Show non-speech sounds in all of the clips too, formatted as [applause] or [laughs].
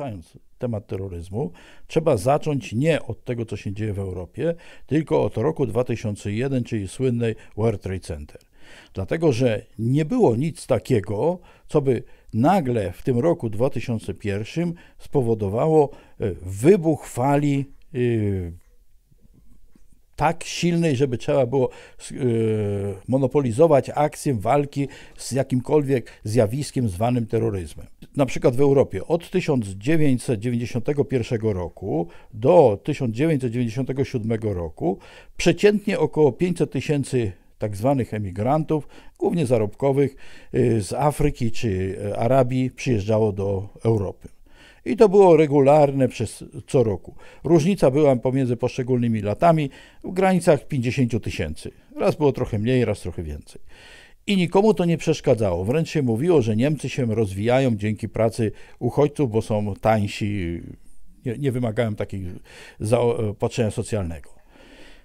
poruszając temat terroryzmu, trzeba zacząć nie od tego, co się dzieje w Europie, tylko od roku 2001, czyli słynnej World Trade Center. Dlatego, że nie było nic takiego, co by nagle w tym roku 2001 spowodowało e, wybuch fali yy, tak silnej, żeby trzeba było yy, monopolizować akcję walki z jakimkolwiek zjawiskiem zwanym terroryzmem na przykład w Europie od 1991 roku do 1997 roku przeciętnie około 500 tysięcy tak zwanych emigrantów, głównie zarobkowych, y, z Afryki czy y, Arabii przyjeżdżało do Europy. I to było regularne przez co roku. Różnica była pomiędzy poszczególnymi latami w granicach 50 tysięcy. Raz było trochę mniej, raz trochę więcej. I nikomu to nie przeszkadzało. Wręcz się mówiło, że Niemcy się rozwijają dzięki pracy uchodźców, bo są tańsi, nie, nie wymagają takich zaopatrzenia e, socjalnego.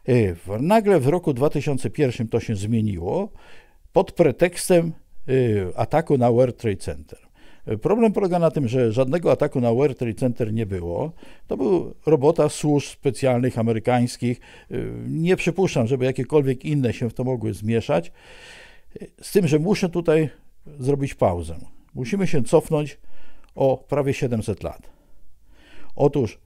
E, nagle w roku 2001 to się zmieniło pod pretekstem e, ataku na World Trade Center. Problem polega na tym, że żadnego ataku na World Trade Center nie było. To była robota służb specjalnych amerykańskich. Nie przypuszczam, żeby jakiekolwiek inne się w to mogły zmieszać. Z tym, że muszę tutaj zrobić pauzę. Musimy się cofnąć o prawie 700 lat. Otóż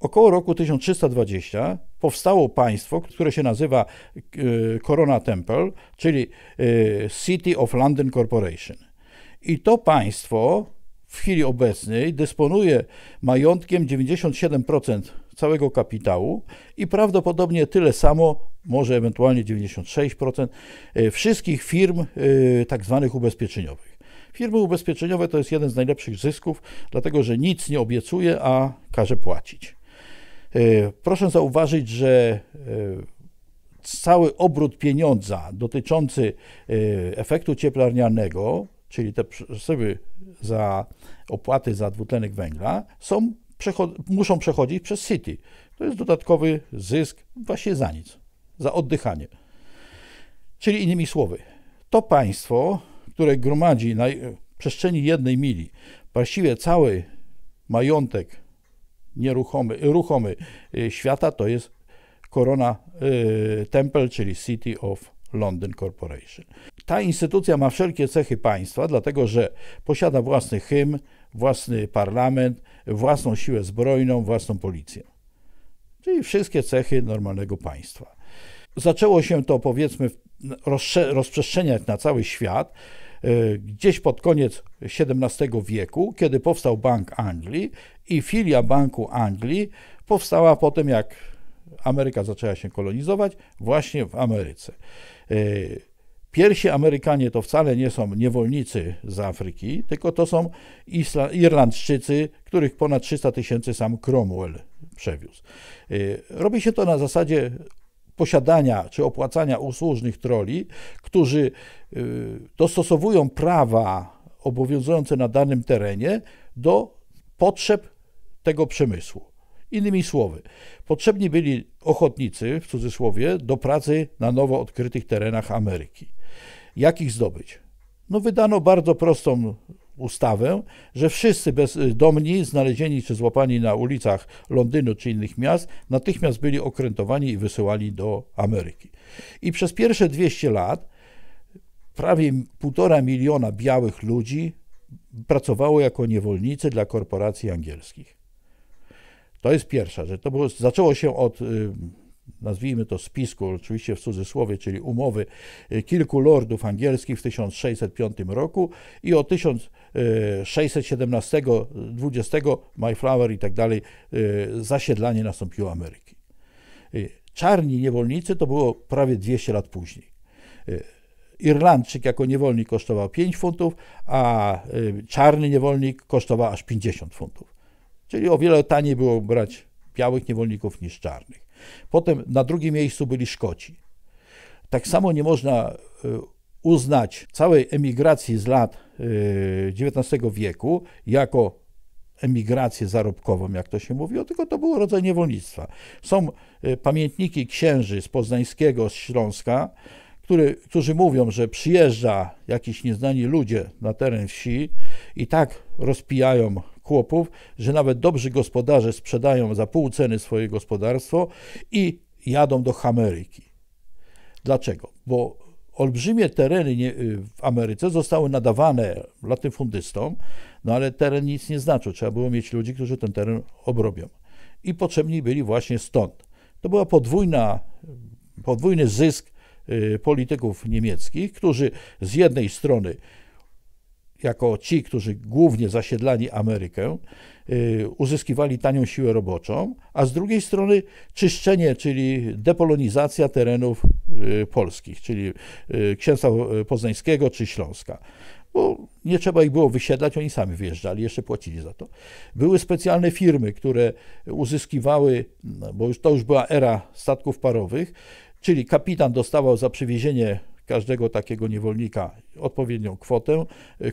około roku 1320 powstało państwo, które się nazywa e, Corona Temple, czyli e, City of London Corporation. I to państwo w chwili obecnej dysponuje majątkiem 97% całego kapitału i prawdopodobnie tyle samo, może ewentualnie 96% e, wszystkich firm e, tak zwanych ubezpieczeniowych. Firmy ubezpieczeniowe to jest jeden z najlepszych zysków, dlatego że nic nie obiecuje, a każe płacić. E, proszę zauważyć, że cały obrót pieniądza dotyczący efektu cieplarnianego, czyli te przesyły za opłaty za dwutlenek węgla, są muszą przechodzić przez City. To jest dodatkowy zysk właśnie za nic, za oddychanie. Czyli innymi słowy, to państwo, które gromadzi na przestrzeni jednej mili właściwie cały majątek nieruchomy, ruchomy y, świata, to jest korona y, Temple, czyli City of London Corporation. Ta instytucja ma wszelkie cechy państwa, dlatego że posiada własny hymn, własny parlament, własną siłę zbrojną, własną policję. Czyli wszystkie cechy normalnego państwa. Zaczęło się to, powiedzmy, rozprzestrzeniać na cały świat e, gdzieś pod koniec XVII wieku, kiedy powstał Bank Anglii i filia Banku Anglii powstała potem, jak Ameryka zaczęła się kolonizować, właśnie w Ameryce. E, Pierwsi Amerykanie to wcale nie są niewolnicy z Afryki, tylko to są Isla Irlandczycy, których ponad 300 tysięcy sam Cromwell przewiózł. Y, robi się to na zasadzie posiadania czy opłacania usłużnych troli, którzy y, dostosowują prawa obowiązujące na danym terenie do potrzeb tego przemysłu. Innymi słowy, potrzebni byli ochotnicy, w cudzysłowie, do pracy na nowo odkrytych terenach Ameryki. Jak ich zdobyć? No wydano bardzo prostą ustawę, że wszyscy bezdomni y, znalezieni czy złapani na ulicach Londynu czy innych miast natychmiast byli okrętowani i wysyłani do Ameryki. I przez pierwsze 200 lat prawie półtora miliona białych ludzi pracowało jako niewolnicy dla korporacji angielskich. To jest pierwsza rzecz. To było, zaczęło się od y, nazwijmy to spisku, oczywiście w cudzysłowie, czyli umowy y, kilku lordów angielskich w 1605 roku i o 1617, 20 Mayflower i tak dalej y, zasiedlanie nastąpiło Ameryki. Y, czarni niewolnicy to było prawie 200 lat później. Irlandczyk jako niewolnik kosztował 5 funtów, a czarny niewolnik kosztował aż 50 funtów. Czyli o wiele taniej było brać białych niewolników niż czarnych. Potem na drugim miejscu byli Szkoci. Tak samo nie można y, uznać całej emigracji z lat XIX y, wieku jako emigrację zarobkową, jak to się mówiło, tylko to był rodzaj niewolnictwa. Są y, pamiętniki księży z Poznańskiego, z Śląska, który, którzy mówią, że przyjeżdża jakiś nieznani ludzie na teren wsi i tak rozpijają chłopów, że nawet dobrzy gospodarze sprzedają za pół ceny swoje gospodarstwo i jadą do Ameryki. Dlaczego? Bo olbrzymie tereny y, w Ameryce zostały nadawane latyfundystom, no ale teren nic nie znaczył. Trzeba było mieć ludzi, którzy ten teren obrobią. I potrzebni byli właśnie stąd. To była podwójna, podwójny zysk y, polityków niemieckich, którzy z jednej strony jako ci, którzy głównie zasiedlali Amerykę, y, uzyskiwali tanią siłę roboczą, a z drugiej strony czyszczenie, czyli depolonizacja terenów y, polskich, czyli y, księstwa poznańskiego czy Śląska. Bo nie trzeba ich było wysiedlać, oni sami wyjeżdżali, jeszcze płacili za to. Były specjalne firmy, które uzyskiwały, no bo już, to już była era statków parowych, czyli kapitan dostawał za przywiezienie każdego takiego niewolnika odpowiednią kwotę,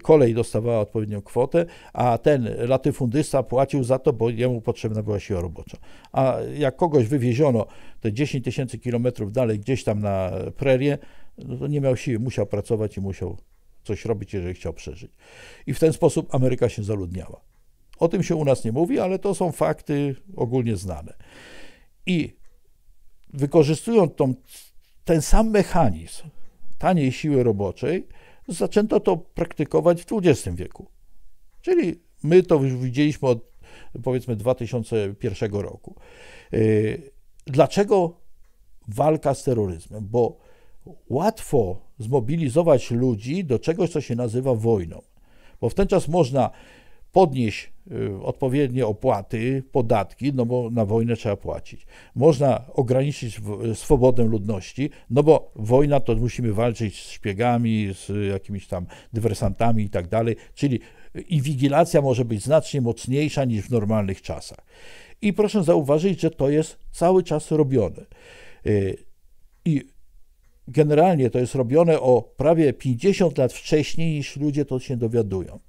kolej dostawała odpowiednią kwotę, a ten latyfundysta płacił za to, bo jemu potrzebna była siła robocza. A jak kogoś wywieziono te 10 tysięcy kilometrów dalej, gdzieś tam na prerię, no to nie miał siły, musiał pracować i musiał coś robić, jeżeli chciał przeżyć. I w ten sposób Ameryka się zaludniała. O tym się u nas nie mówi, ale to są fakty ogólnie znane. I wykorzystują tą, ten sam mechanizm, taniej siły roboczej, zaczęto to praktykować w XX wieku. Czyli my to już widzieliśmy od powiedzmy 2001 roku. Y, dlaczego walka z terroryzmem? Bo łatwo zmobilizować ludzi do czegoś, co się nazywa wojną. Bo w ten czas można podnieść y, odpowiednie opłaty, podatki, no bo na wojnę trzeba płacić. Można ograniczyć swobodę ludności, no bo wojna to musimy walczyć z szpiegami, z jakimiś tam dywersantami i tak dalej, czyli inwigilacja może być znacznie mocniejsza niż w normalnych czasach. I proszę zauważyć, że to jest cały czas robione. Y, I generalnie to jest robione o prawie 50 lat wcześniej niż ludzie to się dowiadują.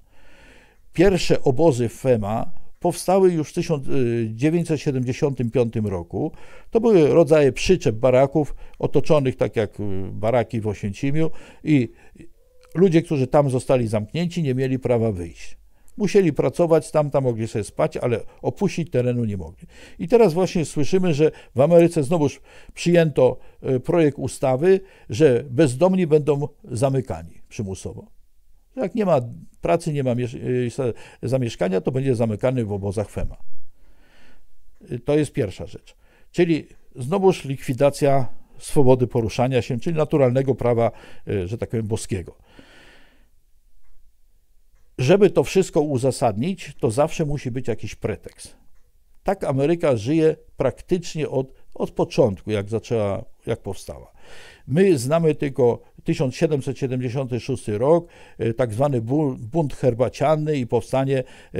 Pierwsze obozy FEMA powstały już w 1975 y, roku. To były rodzaje przyczep baraków otoczonych tak jak y, baraki w Osięcimiu i ludzie, którzy tam zostali zamknięci, nie mieli prawa wyjść. Musieli pracować, tam, tam mogli sobie spać, ale opuścić terenu nie mogli. I teraz właśnie słyszymy, że w Ameryce znowuż przyjęto y, projekt ustawy, że bezdomni będą zamykani przymusowo. Jak nie ma pracy, nie ma y, zamieszkania, to będzie zamykany w obozach FEMA. Y, to jest pierwsza rzecz. Czyli znowuż likwidacja swobody poruszania się, czyli naturalnego prawa, y, że tak powiem, boskiego. Żeby to wszystko uzasadnić, to zawsze musi być jakiś pretekst. Tak Ameryka żyje praktycznie od, od początku, jak zaczęła, jak powstała. My znamy tylko 1776 rok, e, tak zwany bunt herbaciany i powstanie e,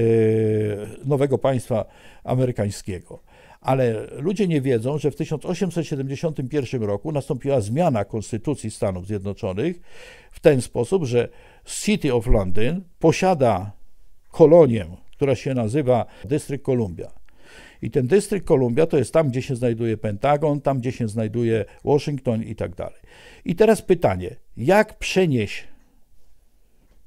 nowego państwa amerykańskiego. Ale ludzie nie wiedzą, że w 1871 roku nastąpiła zmiana konstytucji Stanów Zjednoczonych w ten sposób, że City of London posiada kolonię, która się nazywa Dystrykt Columbia. I ten dystrykt Columbia to jest tam, gdzie się znajduje Pentagon, tam, gdzie się znajduje Washington i tak dalej. I teraz pytanie, jak przenieść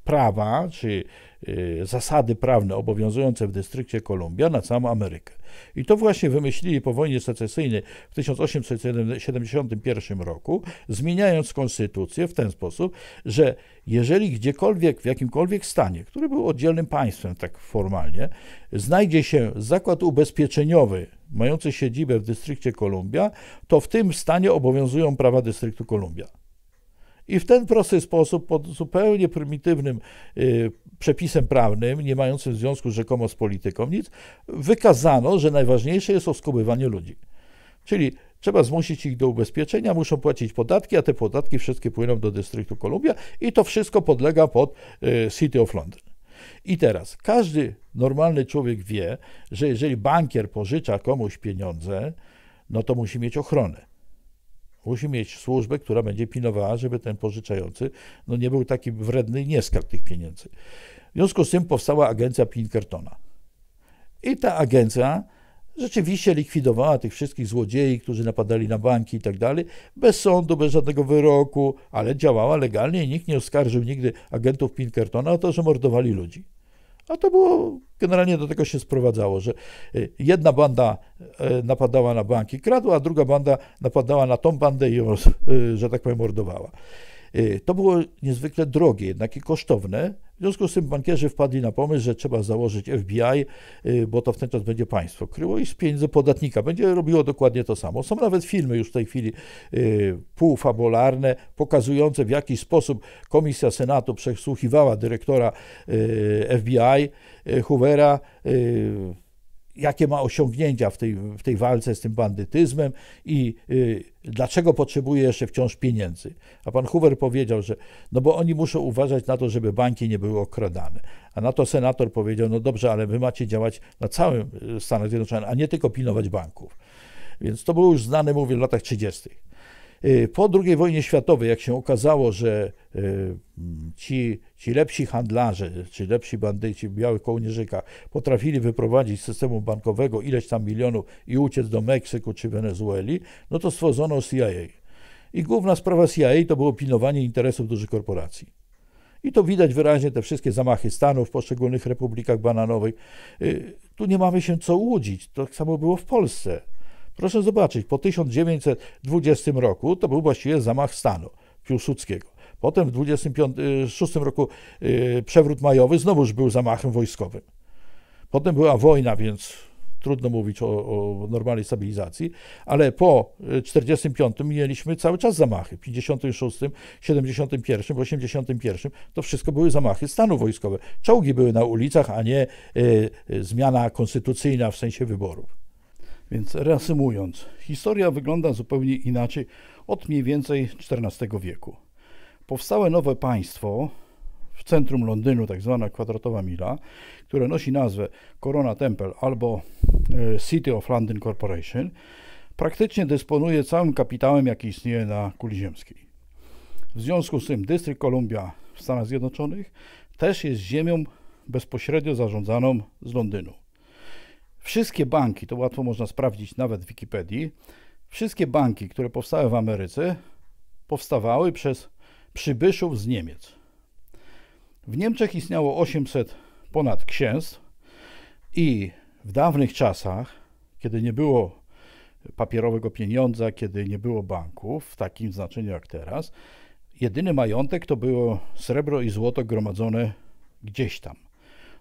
prawa, czy Y, zasady prawne obowiązujące w dystrykcie Columbia na całą Amerykę. I to właśnie wymyślili po wojnie secesyjnej w 1871 roku, zmieniając konstytucję w ten sposób, że jeżeli gdziekolwiek, w jakimkolwiek stanie, który był oddzielnym państwem tak formalnie, znajdzie się zakład ubezpieczeniowy mający siedzibę w dystrykcie Columbia, to w tym stanie obowiązują prawa dystryktu Columbia. I w ten prosty sposób, pod zupełnie prymitywnym y, przepisem prawnym, nie mającym związku rzekomo z polityką nic, wykazano, że najważniejsze jest oskubywanie ludzi. Czyli trzeba zmusić ich do ubezpieczenia, muszą płacić podatki, a te podatki wszystkie płyną do dystryktu Kolumbia. i to wszystko podlega pod y, City of London. I teraz każdy normalny człowiek wie, że jeżeli bankier pożycza komuś pieniądze, no to musi mieć ochronę. Musi mieć służbę, która będzie pilnowała, żeby ten pożyczający no, nie był taki wredny i nie skradł tych pieniędzy. W związku z tym powstała agencja Pinkertona. I ta agencja rzeczywiście likwidowała tych wszystkich złodziei, którzy napadali na banki i tak dalej, bez sądu, bez żadnego wyroku, ale działała legalnie i nikt nie oskarżył nigdy agentów Pinkertona o to, że mordowali ludzi. A to było generalnie do tego się sprowadzało, że y, jedna banda y, napadała na banki, kradła, a druga banda napadała na tą bandę i ją, y, że tak powiem, mordowała. Y, to było niezwykle drogie, jednak i kosztowne. W związku z tym bankierzy wpadli na pomysł, że trzeba założyć FBI, y, bo to w ten czas będzie państwo kryło i z pieniędzy podatnika. Będzie robiło dokładnie to samo. Są nawet filmy już w tej chwili y, półfabularne, pokazujące w jaki sposób Komisja Senatu przesłuchiwała dyrektora FBI Hoovera jakie ma osiągnięcia w tej, w tej walce z tym bandytyzmem i y, dlaczego potrzebuje jeszcze wciąż pieniędzy. A pan Hoover powiedział, że no bo oni muszą uważać na to, żeby banki nie były okradane. A na to senator powiedział, no dobrze, ale wy macie działać na całym y, Stanach Zjednoczonych, a nie tylko pilnować banków. Więc to było już znane, mówię, w latach 30. Y, po II wojnie światowej, jak się okazało, że y, ci, ci lepsi handlarze, czy lepsi bandyci białych kołnierzyka potrafili wyprowadzić z systemu bankowego ileś tam milionów i uciec do Meksyku czy Wenezueli, no to stworzono CIA. I główna sprawa CIA to było pilnowanie interesów dużych korporacji. I to widać wyraźnie, te wszystkie zamachy stanów w poszczególnych republikach bananowych. Y, tu nie mamy się co łudzić. To tak samo było w Polsce. Proszę zobaczyć, po 1920 roku to był właściwie zamach stanu Piłsudskiego. Potem w 1926 roku y, przewrót majowy znowuż był zamachem wojskowym. Potem była wojna, więc trudno mówić o, o normalnej stabilizacji, ale po 1945 y, mieliśmy cały czas zamachy. W 1971, 1981 to wszystko były zamachy stanu wojskowe. Czołgi były na ulicach, a nie y, y zmiana konstytucyjna w sensie wyborów. Więc reasumując, historia wygląda zupełnie inaczej od mniej więcej XIV wieku. Powstałe nowe państwo w centrum Londynu, tak zwana kwadratowa mila, które nosi nazwę Corona Temple albo e, City of London Corporation, praktycznie dysponuje całym kapitałem, jaki istnieje na kuli ziemskiej. W związku z tym dystrykt Columbia w Stanach Zjednoczonych też jest ziemią bezpośrednio zarządzaną z Londynu. Wszystkie banki, to łatwo można sprawdzić nawet w Wikipedii, wszystkie banki, które powstały w Ameryce, powstawały przez przybyszów z Niemiec. W Niemczech istniało 800 ponad księstw i w dawnych czasach, kiedy nie było papierowego pieniądza, kiedy nie było banków w takim znaczeniu jak teraz, jedyny majątek to było srebro i złoto gromadzone gdzieś tam.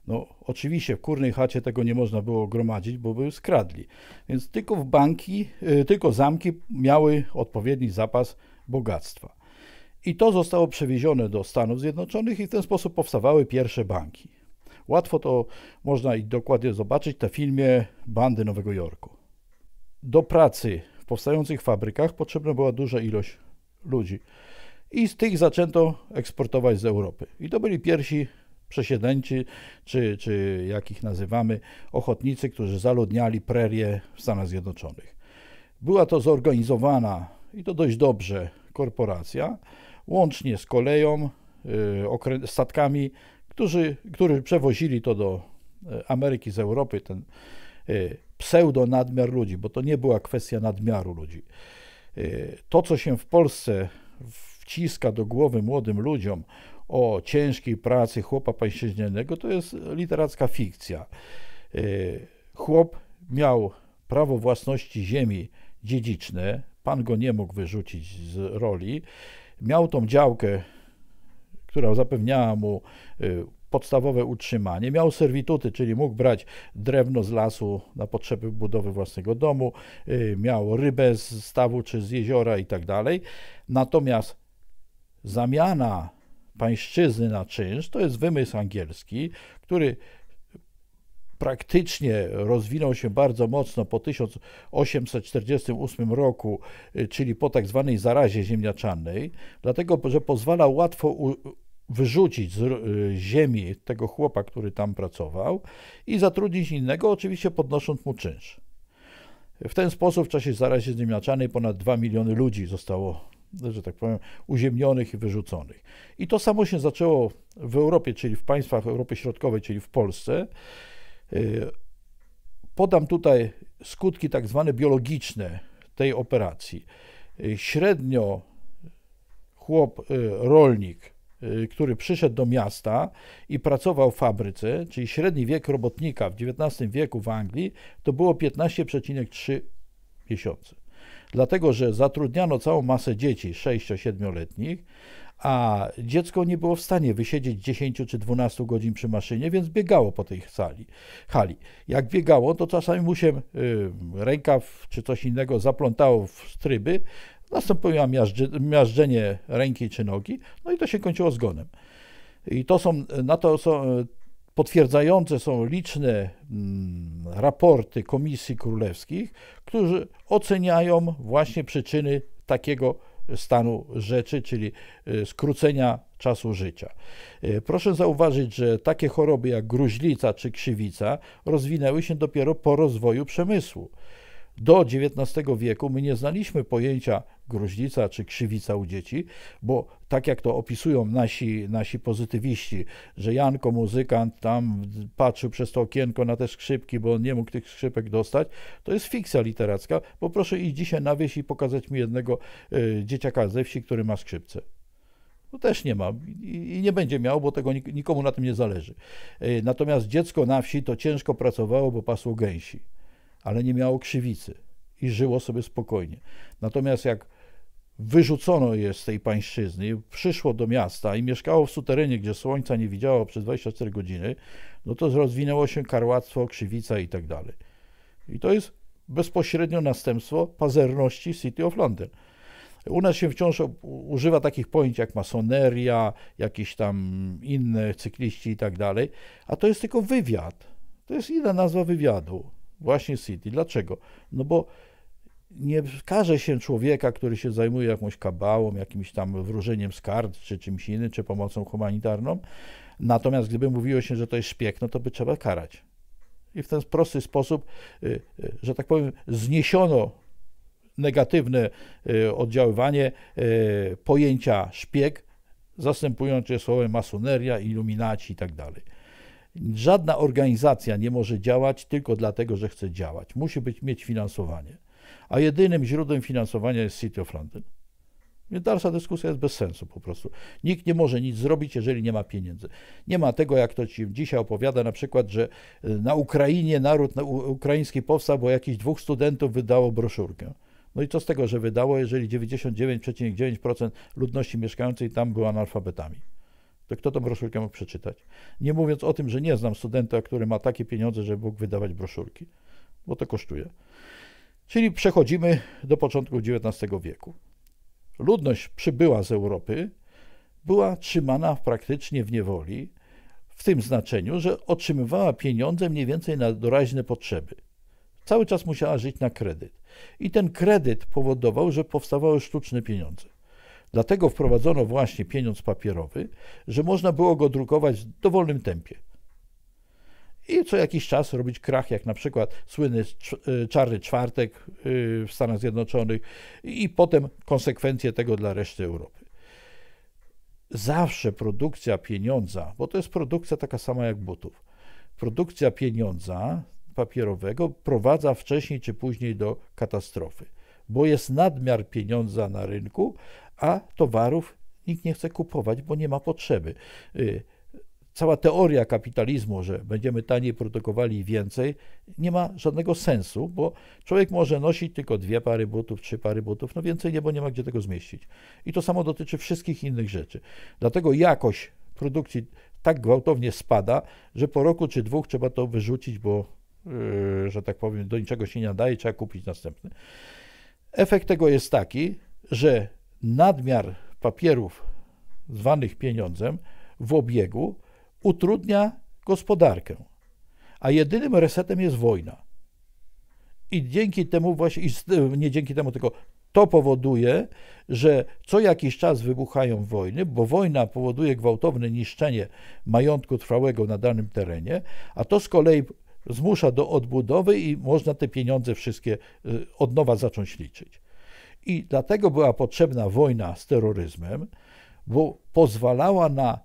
No, oczywiście w kurnej chacie tego nie można było gromadzić, bo by skradli. Więc tylko w banki, y, tylko zamki miały odpowiedni zapas bogactwa. I to zostało przewiezione do Stanów Zjednoczonych i w ten sposób powstawały pierwsze banki. Łatwo to można i dokładnie zobaczyć na filmie Bandy Nowego Jorku. Do pracy w powstających fabrykach potrzebna była duża ilość ludzi. I z tych zaczęto eksportować z Europy. I to byli pierwsi przesiedleńczy, czy, czy jak ich nazywamy, ochotnicy, którzy zaludniali prerie w Stanach Zjednoczonych. Była to zorganizowana i to dość dobrze korporacja, łącznie z koleją, y, statkami, którzy, którzy przewozili to do e, Ameryki z Europy, ten e, pseudo nadmiar ludzi, bo to nie była kwestia nadmiaru ludzi. E, to, co się w Polsce wciska do głowy młodym ludziom o ciężkiej pracy chłopa pańszczyźnianego to jest literacka fikcja. E, chłop miał prawo własności ziemi dziedziczne, pan go nie mógł wyrzucić z roli. Miał tą działkę, która zapewniała mu e, podstawowe utrzymanie. Miał serwituty, czyli mógł brać drewno z lasu na potrzeby budowy własnego domu, e, miał rybę z stawu czy z jeziora i tak dalej. Natomiast zamiana pańszczyzny na czynsz to jest wymysł angielski, który praktycznie rozwinął się bardzo mocno po 1848 roku, y, czyli po tak zwanej zarazie ziemniaczanej, dlatego że pozwala łatwo wyrzucić z y, ziemi tego chłopa, który tam pracował i zatrudnić innego, oczywiście podnosząc mu czynsz. W ten sposób w czasie zarazie ziemniaczanej ponad 2 miliony ludzi zostało że tak powiem, uziemnionych i wyrzuconych. I to samo się zaczęło w Europie, czyli w państwach Europy Środkowej, czyli w Polsce. Y, podam tutaj skutki tak zwane biologiczne tej operacji. Y, średnio chłop, y, rolnik, który przyszedł do miasta i pracował w fabryce, czyli średni wiek robotnika w XIX wieku w Anglii to było 15,3 miesiące dlatego że zatrudniano całą masę dzieci 6-7-letnich, a dziecko nie było w stanie wysiedzieć 10 czy 12 godzin przy maszynie, więc biegało po tej sali, hali. Jak biegało, to czasami mu się y, rękaw czy coś innego zaplątało w tryby, nastąpiło miażdży, miażdżenie ręki czy nogi, no i to się kończyło zgonem. I to są, na to są, Potwierdzające są liczne mm, raporty komisji królewskich, którzy oceniają właśnie przyczyny takiego stanu rzeczy, czyli e, skrócenia czasu życia. E, proszę zauważyć, że takie choroby jak gruźlica czy krzywica rozwinęły się dopiero po rozwoju przemysłu. Do XIX wieku my nie znaliśmy pojęcia gruźlica czy krzywica u dzieci, bo tak jak to opisują nasi, nasi pozytywiści, że Janko, muzykant, tam patrzył przez to okienko na te skrzypki, bo on nie mógł tych skrzypek dostać, to jest fikcja literacka. Poproszę iść dzisiaj na wieś i pokazać mi jednego y, dzieciaka ze wsi, który ma skrzypce. No też nie ma i nie będzie miał, bo tego nikomu na tym nie zależy. E, natomiast dziecko na wsi to ciężko pracowało, bo pasło gęsi ale nie miało krzywicy i żyło sobie spokojnie. Natomiast jak wyrzucono je z tej pańszczyzny, przyszło do miasta i mieszkało w suterenie, gdzie słońca nie widziało przez 24 godziny, no to rozwinęło się karłactwo, krzywica i tak dalej. I to jest bezpośrednio następstwo pazerności City of London. U nas się wciąż używa takich pojęć jak masoneria, jakieś tam inne cykliści i tak dalej, a to jest tylko wywiad. To jest inna nazwa wywiadu. Właśnie City. Dlaczego? No bo nie każe się człowieka, który się zajmuje jakąś kabałą, jakimś tam wróżeniem z kart, czy czymś innym, czy pomocą humanitarną. Natomiast gdyby mówiło się, że to jest szpieg, no to by trzeba karać. I w ten prosty sposób, y, y, że tak powiem, zniesiono negatywne y, oddziaływanie pojęcia szpieg, zastępując je słowem masoneria, iluminaci i tak dalej. Żadna organizacja nie może działać tylko dlatego, że chce działać. Musi być, mieć finansowanie. A jedynym źródłem finansowania jest City of London. Więc dalsza dyskusja jest bez sensu po prostu. Nikt nie może nic zrobić, jeżeli nie ma pieniędzy. Nie ma tego, jak to ci dzisiaj opowiada, na przykład, że y, na Ukrainie naród na ukraiński powstał, bo jakichś dwóch studentów wydało broszurkę. No i co z tego, że wydało, jeżeli 99,9% ludności mieszkającej tam była analfabetami? to kto tą broszurkę mógł przeczytać? Nie mówiąc o tym, że nie znam studenta, który ma takie pieniądze, żeby mógł wydawać broszurki, bo to kosztuje. Czyli przechodzimy do początku XIX wieku. Ludność przybyła z Europy, była trzymana praktycznie w niewoli, w tym znaczeniu, że otrzymywała pieniądze mniej więcej na doraźne potrzeby. Cały czas musiała żyć na kredyt. I ten kredyt powodował, że powstawały sztuczne pieniądze. Dlatego wprowadzono właśnie pieniądz papierowy, że można było go drukować w dowolnym tempie. I co jakiś czas robić krach, jak na przykład słynny e, Czarny Czwartek e, w Stanach Zjednoczonych, i potem konsekwencje tego dla reszty Europy. Zawsze produkcja pieniądza, bo to jest produkcja taka sama jak butów, produkcja pieniądza papierowego prowadza wcześniej czy później do katastrofy, bo jest nadmiar pieniądza na rynku, a towarów nikt nie chce kupować, bo nie ma potrzeby. Y, cała teoria kapitalizmu, że będziemy taniej produkowali więcej, nie ma żadnego sensu, bo człowiek może nosić tylko dwie pary butów, trzy pary butów, no więcej nie, bo nie ma gdzie tego zmieścić. I to samo dotyczy wszystkich innych rzeczy. Dlatego jakość produkcji tak gwałtownie spada, że po roku czy dwóch trzeba to wyrzucić, bo yy, że tak powiem, do niczego się nie nadaje, trzeba kupić następny. Efekt tego jest taki, że nadmiar papierów zwanych pieniądzem w obiegu utrudnia gospodarkę, a jedynym resetem jest wojna. I dzięki temu właśnie, nie dzięki temu, tylko to powoduje, że co jakiś czas wybuchają wojny, bo wojna powoduje gwałtowne niszczenie majątku trwałego na danym terenie, a to z kolei zmusza do odbudowy i można te pieniądze wszystkie y, od nowa zacząć liczyć. I dlatego była potrzebna wojna z terroryzmem, bo pozwalała na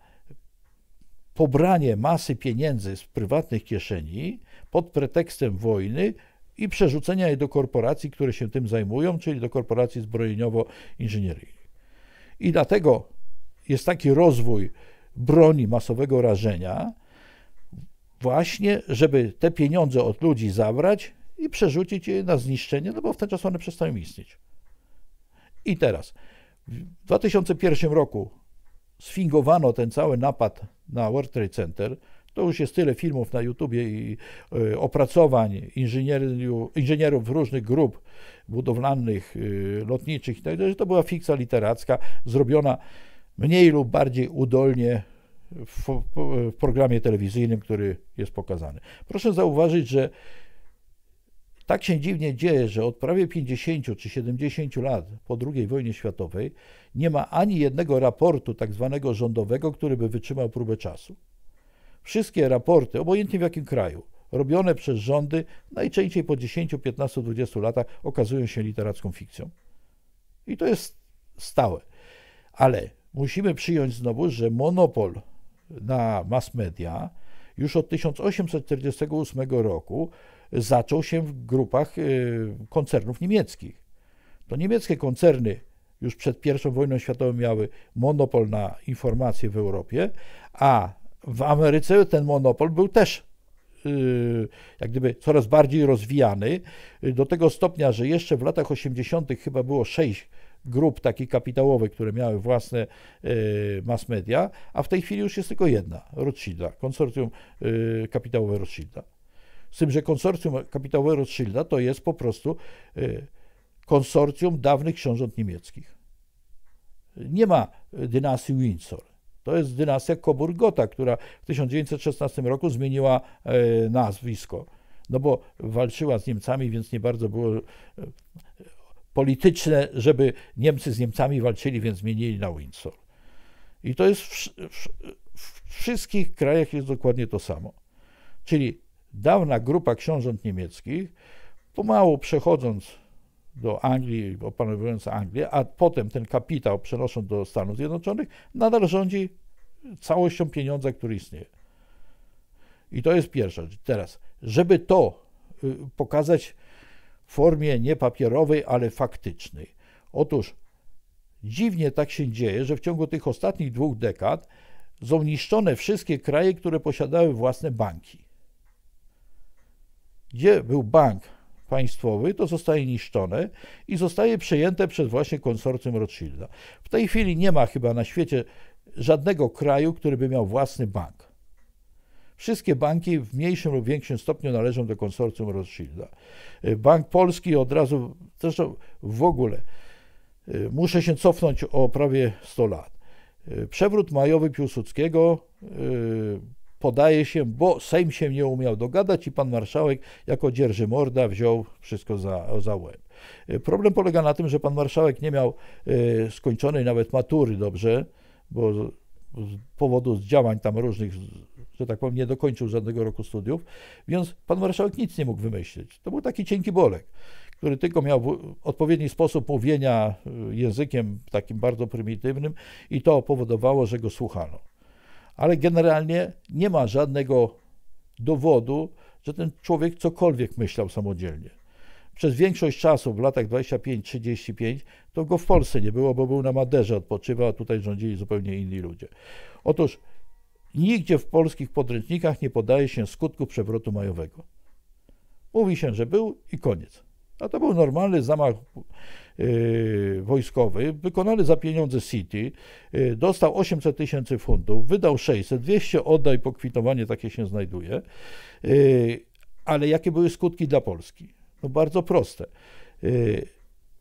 pobranie masy pieniędzy z prywatnych kieszeni pod pretekstem wojny i przerzucenia je do korporacji, które się tym zajmują, czyli do korporacji zbrojeniowo-inżynieryjnych. I dlatego jest taki rozwój broni masowego rażenia, właśnie, żeby te pieniądze od ludzi zabrać i przerzucić je na zniszczenie, no bo w ten czas one przestają istnieć. I teraz, w 2001 roku sfingowano ten cały napad na World Trade Center. To już jest tyle filmów na YouTubie i e, opracowań inżynierów, różnych grup budowlanych, e, lotniczych itd., tak że to była fikcja literacka zrobiona mniej lub bardziej udolnie w, w programie telewizyjnym, który jest pokazany. Proszę zauważyć, że tak się dziwnie dzieje, że od prawie 50 czy 70 lat po II wojnie światowej nie ma ani jednego raportu tak zwanego rządowego, który by wytrzymał próbę czasu. Wszystkie raporty, obojętnie w jakim kraju, robione przez rządy najczęściej po 10, 15, 20 latach okazują się literacką fikcją. I to jest stałe. Ale musimy przyjąć znowu, że monopol na mass media już od 1848 roku zaczął się w grupach y, koncernów niemieckich. To niemieckie koncerny już przed I wojną światową miały monopol na informacje w Europie, a w Ameryce ten monopol był też y, jak gdyby coraz bardziej rozwijany, y, do tego stopnia, że jeszcze w latach 80. chyba było sześć grup takich kapitałowych, które miały własne mass media, a w tej chwili już jest tylko jedna, Rothschilda, konsorcjum kapitałowe Rothschilda. Z tym, że konsorcjum kapitałowe Rothschilda to jest po prostu y, konsorcjum dawnych książąt niemieckich. Nie ma dynastii Windsor. To jest dynastia Coburg-Gotha, która w 1916 roku zmieniła e, nazwisko. No bo walczyła z Niemcami, więc nie bardzo było e, polityczne, żeby Niemcy z Niemcami walczyli, więc zmienili na Windsor. I to jest w, w, w wszystkich krajach jest dokładnie to samo. Czyli dawna grupa książąt niemieckich, pomału przechodząc do Anglii, opanowując Anglię, a potem ten kapitał przenosząc do Stanów Zjednoczonych, nadal rządzi całością pieniądza, który istnieje. I to jest pierwsza rzecz. Teraz, żeby to y, pokazać w formie nie papierowej, ale faktycznej. Otóż dziwnie tak się dzieje, że w ciągu tych ostatnich dwóch dekad zniszczone wszystkie kraje, które posiadały własne banki gdzie był bank państwowy, to zostaje niszczone i zostaje przejęte przez właśnie konsorcjum Rothschilda. W tej chwili nie ma chyba na świecie żadnego kraju, który by miał własny bank. Wszystkie banki w mniejszym lub większym stopniu należą do konsorcjum Rothschilda. Bank Polski od razu, zresztą w ogóle, muszę się cofnąć o prawie 100 lat. Przewrót majowy Piłsudskiego podaje się, bo Sejm się nie umiał dogadać i pan marszałek jako dzierży morda wziął wszystko za, za łeb. Y, problem polega na tym, że pan marszałek nie miał y, skończonej nawet matury dobrze, bo z powodu działań tam różnych, że tak powiem, nie dokończył żadnego roku studiów, więc pan marszałek nic nie mógł wymyślić. To był taki cienki bolek, który tylko miał odpowiedni sposób mówienia y, językiem takim bardzo prymitywnym i to powodowało, że go słuchano ale generalnie nie ma żadnego dowodu, że ten człowiek cokolwiek myślał samodzielnie. Przez większość czasu, w latach 25-35, to go w Polsce nie było, bo był na Maderze, odpoczywał, a tutaj rządzili zupełnie inni ludzie. Otóż nigdzie w polskich podręcznikach nie podaje się skutku przewrotu majowego. Mówi się, że był i koniec. A to był normalny zamach Y, wojskowy, wykonany za pieniądze City, y, dostał 800 tysięcy funtów, wydał 600, 200 oddaj, pokwitowanie takie się znajduje. Y, ale jakie były skutki dla Polski? No bardzo proste.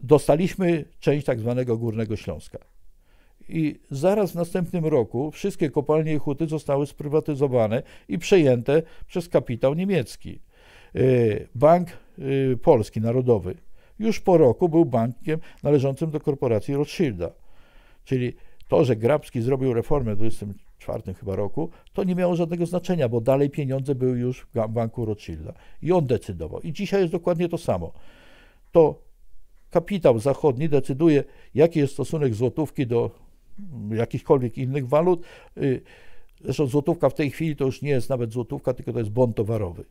Dostaliśmy część tak zwanego Górnego Śląska. I zaraz w następnym roku wszystkie kopalnie i huty zostały sprywatyzowane i przejęte przez kapitał niemiecki. Bank Polski Narodowy już po roku był bankiem należącym do korporacji Rothschilda. Czyli to, że Grabski zrobił reformę w 24 chyba roku, to nie miało żadnego znaczenia, bo dalej pieniądze były już w banku Rothschilda. I on decydował. I dzisiaj jest dokładnie to samo. To kapitał zachodni decyduje, jaki jest stosunek złotówki do mm, jakichkolwiek innych walut. Y, zresztą złotówka w tej chwili to już nie jest nawet złotówka, tylko to jest bon towarowy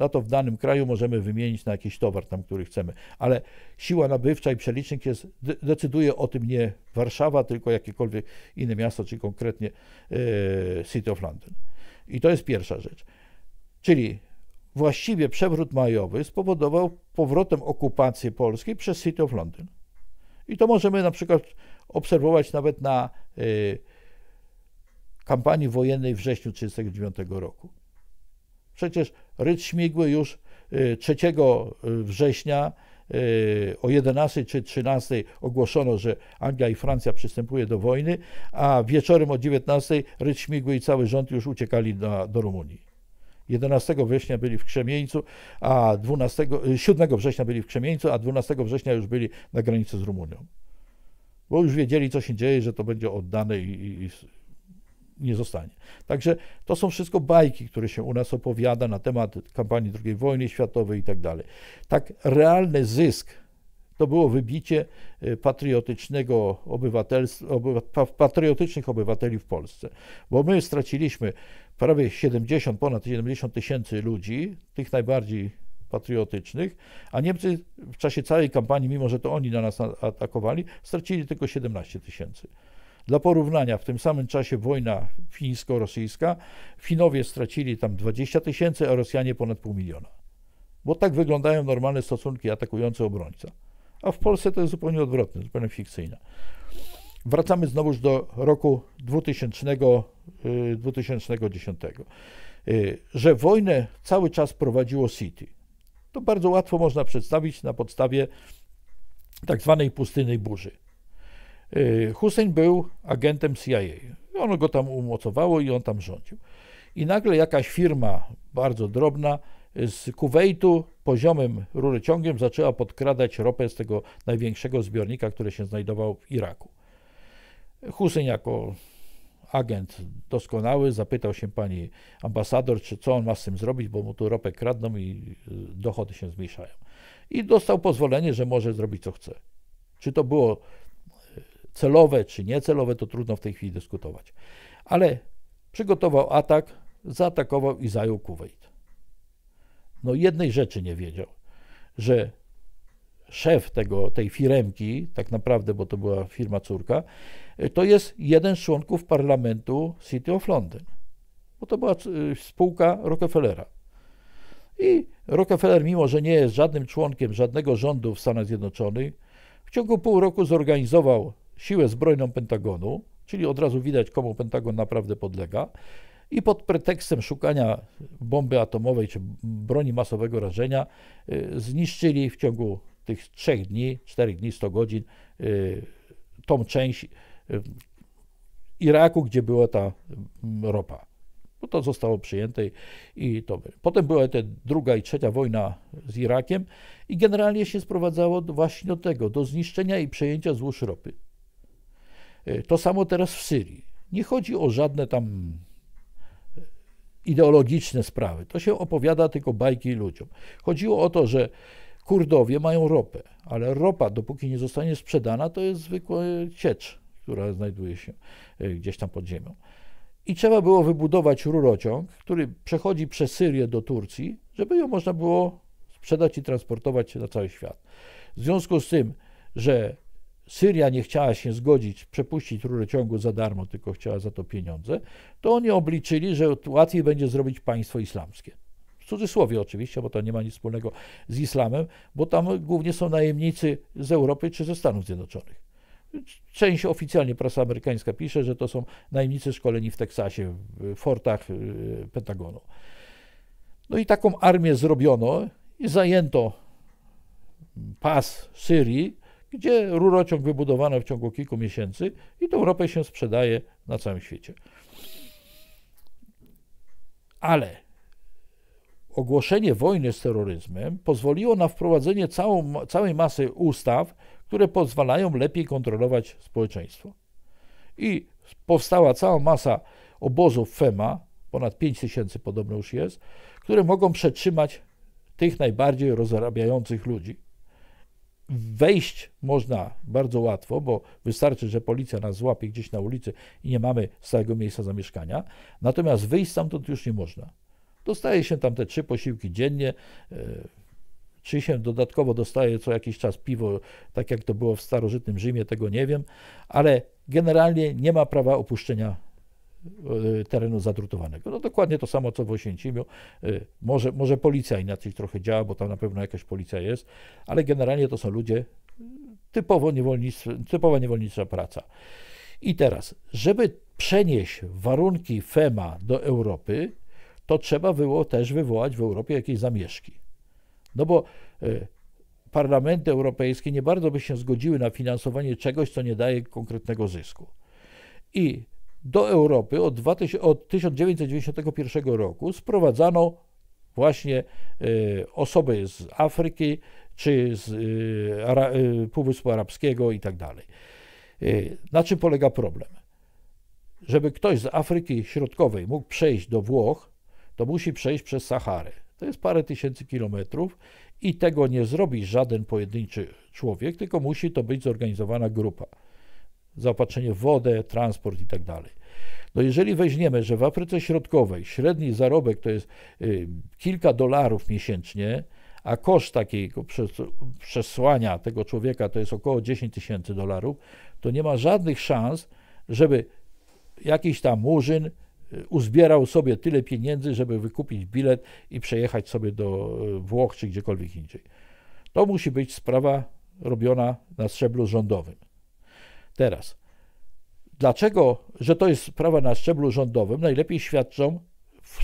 na no to w danym kraju możemy wymienić na jakiś towar tam, który chcemy. Ale siła nabywcza i przelicznik jest, decyduje o tym nie Warszawa, tylko jakiekolwiek inne miasto, czy konkretnie e, City of London. I to jest pierwsza rzecz. Czyli właściwie przewrót majowy spowodował powrotem okupacji polskiej przez City of London. I to możemy na przykład obserwować nawet na e, kampanii wojennej w wrześniu 1939 roku. Przecież Ryd śmigły już 3 y, y, września y, o 11 czy 13 ogłoszono, że Anglia i Francja przystępuje do wojny, a wieczorem o 19 Ryd Śmigły i cały rząd już uciekali na, do Rumunii. 11 września byli w Krzemieńcu, a 12, 7 września byli w Krzemieńcu, a 12 września już byli na granicy z Rumunią. Bo już wiedzieli, co się dzieje, że to będzie oddane i, i nie zostanie. Także to są wszystko bajki, które się u nas opowiada na temat kampanii II wojny światowej i tak dalej. Tak realny zysk to było wybicie y, patriotycznego obywatelstwa, patriotycznych obywateli w Polsce. Bo my straciliśmy prawie 70, ponad 70 tysięcy ludzi, tych najbardziej patriotycznych, a Niemcy w czasie całej kampanii, mimo że to oni na nas atakowali, stracili tylko 17 tysięcy. Dla porównania, w tym samym czasie wojna fińsko-rosyjska, Finowie stracili tam 20 tysięcy, a Rosjanie ponad pół miliona. Bo tak wyglądają normalne stosunki atakujące obrońca. A w Polsce to jest zupełnie odwrotne, zupełnie fikcyjne. Wracamy znowuż do roku 2000, 2010, y, y, że wojnę cały czas prowadziło City. To bardzo łatwo można przedstawić na podstawie tak zwanej pustynej burzy. Y, Hussein był agentem CIA. Ono go tam umocowało i on tam rządził. I nagle jakaś firma bardzo drobna z Kuwejtu poziomym rurociągiem zaczęła podkradać ropę z tego największego zbiornika, który się znajdował w Iraku. Hussein jako agent doskonały zapytał się pani ambasador, czy co on ma z tym zrobić, bo mu tu ropę kradną i y, dochody się zmniejszają. I dostał pozwolenie, że może zrobić co chce. Czy to było celowe czy niecelowe, to trudno w tej chwili dyskutować. Ale przygotował atak, zaatakował i zajął Kuwait. No jednej rzeczy nie wiedział, że szef tego, tej firemki, tak naprawdę, bo to była firma córka, to jest jeden z członków parlamentu City of London, bo to była y, spółka Rockefellera. I Rockefeller, mimo że nie jest żadnym członkiem żadnego rządu w Stanach Zjednoczonych, w ciągu pół roku zorganizował siłę zbrojną Pentagonu, czyli od razu widać, komu Pentagon naprawdę podlega, i pod pretekstem szukania bomby atomowej czy broni masowego rażenia y, zniszczyli w ciągu tych trzech dni, czterech dni, 100 godzin y, tą część y, Iraku, gdzie była ta mm, ropa. No to zostało przyjęte i to. Potem była te druga i trzecia wojna z Irakiem i generalnie się sprowadzało właśnie do tego, do zniszczenia i przejęcia złóż ropy. Y, to samo teraz w Syrii. Nie chodzi o żadne tam y, ideologiczne sprawy. To się opowiada tylko bajki ludziom. Chodziło o to, że Kurdowie mają ropę, ale ropa, dopóki nie zostanie sprzedana, to jest zwykła y, ciecz, która znajduje się gdzieś tam pod ziemią. I trzeba było wybudować rurociąg, który przechodzi przez Syrię do Turcji, żeby ją można było sprzedać i transportować na cały świat. W związku z tym, że Syria nie chciała się zgodzić, przepuścić rurociągu za darmo, tylko chciała za to pieniądze, to oni obliczyli, że łatwiej będzie zrobić państwo islamskie. W cudzysłowie oczywiście, bo to nie ma nic wspólnego z islamem, bo tam głównie są najemnicy z Europy czy ze Stanów Zjednoczonych. Część oficjalnie prasa amerykańska pisze, że to są najemnicy szkoleni w Teksasie, w fortach y, Pentagonu. No i taką armię zrobiono i zajęto pas Syrii, gdzie rurociąg wybudowano w ciągu kilku miesięcy i tą ropę się sprzedaje na całym świecie. Ale ogłoszenie wojny z terroryzmem pozwoliło na wprowadzenie całą, całej masy ustaw, które pozwalają lepiej kontrolować społeczeństwo. I powstała cała masa obozów FEMA, ponad 5 tysięcy podobno już jest, które mogą przetrzymać tych najbardziej rozrabiających ludzi wejść można bardzo łatwo, bo wystarczy, że policja nas złapie gdzieś na ulicy i nie mamy stałego miejsca zamieszkania. Natomiast wyjść stamtąd już nie można. Dostaje się tam te trzy posiłki dziennie, e, czy się dodatkowo dostaje co jakiś czas piwo, tak jak to było w starożytnym Rzymie, tego nie wiem, ale generalnie nie ma prawa opuszczenia E, terenu zadrutowanego. No dokładnie to samo, co w Oświęcimiu. E, może, może policja inaczej trochę działa, bo tam na pewno jakaś policja jest, ale generalnie to są ludzie typowo niewolnictwa, typowa niewolnicza praca. I teraz, żeby przenieść warunki FEMA do Europy, to trzeba było też wywołać w Europie jakieś zamieszki. No bo e, parlamenty europejskie nie bardzo by się zgodziły na finansowanie czegoś, co nie daje konkretnego zysku. I do Europy od, 2000, od 1991 roku sprowadzano właśnie e, osoby z Afryki czy z e, Ara, e, Półwyspu Arabskiego i tak dalej. Na czym polega problem? Żeby ktoś z Afryki Środkowej mógł przejść do Włoch, to musi przejść przez Saharę. To jest parę tysięcy kilometrów i tego nie zrobi żaden pojedynczy człowiek, tylko musi to być zorganizowana grupa zaopatrzenie w wodę, transport itd. Tak no jeżeli weźmiemy, że w Afryce Środkowej średni zarobek to jest y, kilka dolarów miesięcznie, a koszt takiego przesłania tego człowieka to jest około 10 tysięcy dolarów, to nie ma żadnych szans, żeby jakiś tam murzyn y, uzbierał sobie tyle pieniędzy, żeby wykupić bilet i przejechać sobie do y, Włoch czy gdziekolwiek indziej. To musi być sprawa robiona na szczeblu rządowym. Teraz, dlaczego, że to jest sprawa na szczeblu rządowym, najlepiej świadczą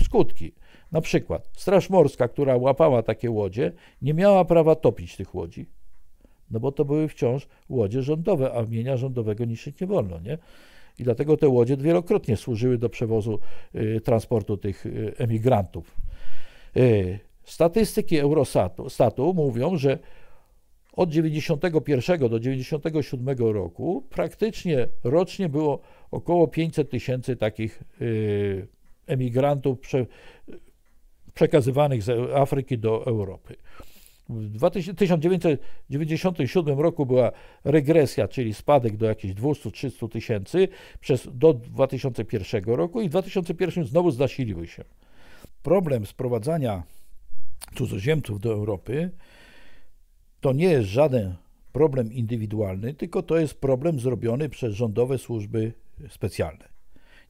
skutki. Na przykład Straż Morska, która łapała takie łodzie, nie miała prawa topić tych łodzi, no bo to były wciąż łodzie rządowe, a mienia rządowego niszczyć nie wolno, nie? I dlatego te łodzie wielokrotnie służyły do przewozu y, transportu tych y, emigrantów. Y, statystyki Eurostatu statu mówią, że od 91 do 97 roku praktycznie rocznie było około 500 tysięcy takich y, emigrantów prze, przekazywanych z Afryki do Europy. W 1997 roku była regresja, czyli spadek do jakichś 200-300 tysięcy przez, do 2001 roku i w 2001 znowu zasiliły się. Problem sprowadzania cudzoziemców do Europy to nie jest żaden problem indywidualny, tylko to jest problem zrobiony przez rządowe służby specjalne.